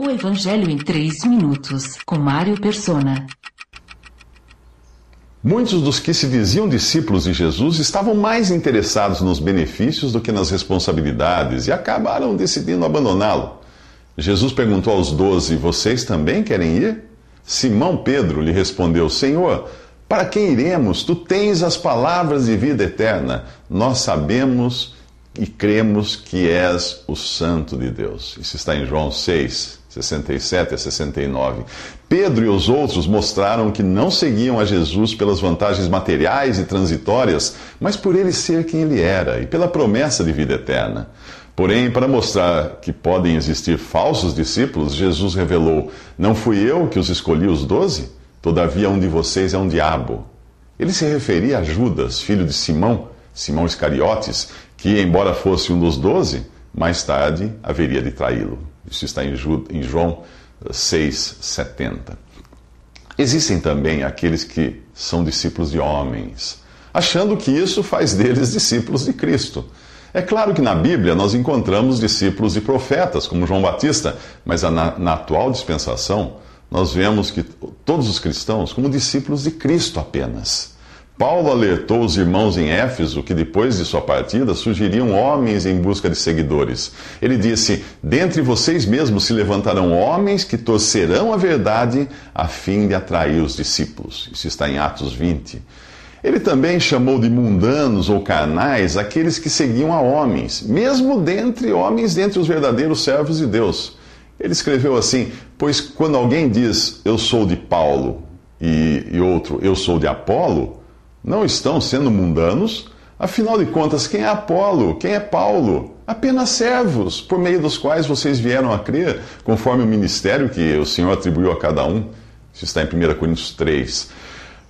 O Evangelho em 3 minutos, com Mário Persona. Muitos dos que se diziam discípulos de Jesus estavam mais interessados nos benefícios do que nas responsabilidades e acabaram decidindo abandoná-lo. Jesus perguntou aos doze: Vocês também querem ir? Simão Pedro lhe respondeu: Senhor, para quem iremos? Tu tens as palavras de vida eterna. Nós sabemos e cremos que és o Santo de Deus. Isso está em João 6, 67 a 69. Pedro e os outros mostraram que não seguiam a Jesus pelas vantagens materiais e transitórias, mas por ele ser quem ele era e pela promessa de vida eterna. Porém, para mostrar que podem existir falsos discípulos, Jesus revelou: Não fui eu que os escolhi, os doze? Todavia, um de vocês é um diabo. Ele se referia a Judas, filho de Simão, Simão Iscariotes, que, embora fosse um dos doze, mais tarde haveria de traí-lo. Isso está em, João 6,70. Existem também aqueles que são discípulos de homens, achando que isso faz deles discípulos de Cristo. É claro que na Bíblia nós encontramos discípulos de profetas, como João Batista, mas na, na atual dispensação nós vemos que todos os cristãos como discípulos de Cristo apenas. Paulo alertou os irmãos em Éfeso que depois de sua partida surgiriam homens em busca de seguidores. Ele disse: Dentre vocês mesmos se levantarão homens que torcerão a verdade a fim de atrair os discípulos. Isso está em Atos 20. Ele também chamou de mundanos ou carnais aqueles que seguiam a homens, mesmo dentre homens, dentre os verdadeiros servos de Deus. Ele escreveu assim: Pois quando alguém diz, Eu sou de Paulo, e, e outro, Eu sou de Apolo não estão sendo mundanos? Afinal de contas, quem é Apolo? Quem é Paulo? Apenas servos, por meio dos quais vocês vieram a crer, conforme o ministério que o Senhor atribuiu a cada um. Isso está em 1 Coríntios 3.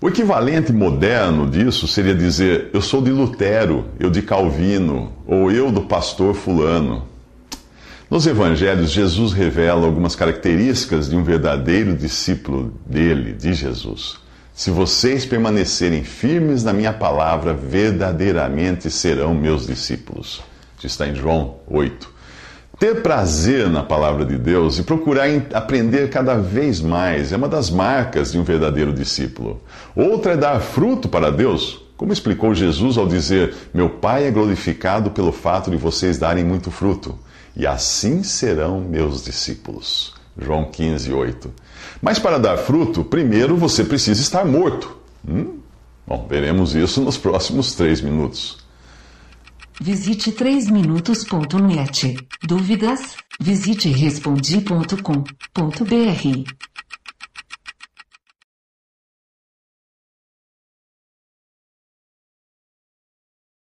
O equivalente moderno disso seria dizer: eu sou de Lutero, eu de Calvino, ou eu do pastor Fulano. Nos evangelhos, Jesus revela algumas características de um verdadeiro discípulo dele, de Jesus. Se vocês permanecerem firmes na minha palavra, verdadeiramente serão meus discípulos. Isso está em João 8. Ter prazer na palavra de Deus e procurar aprender cada vez mais é uma das marcas de um verdadeiro discípulo. Outra é dar fruto para Deus, como explicou Jesus ao dizer: Meu Pai é glorificado pelo fato de vocês darem muito fruto, e assim serão meus discípulos. João 15, 8. Mas para dar fruto, primeiro você precisa estar morto. Hum? Bom, veremos isso nos próximos três minutos. Visite 3minutos.net. Dúvidas? Visite respondi.com.br.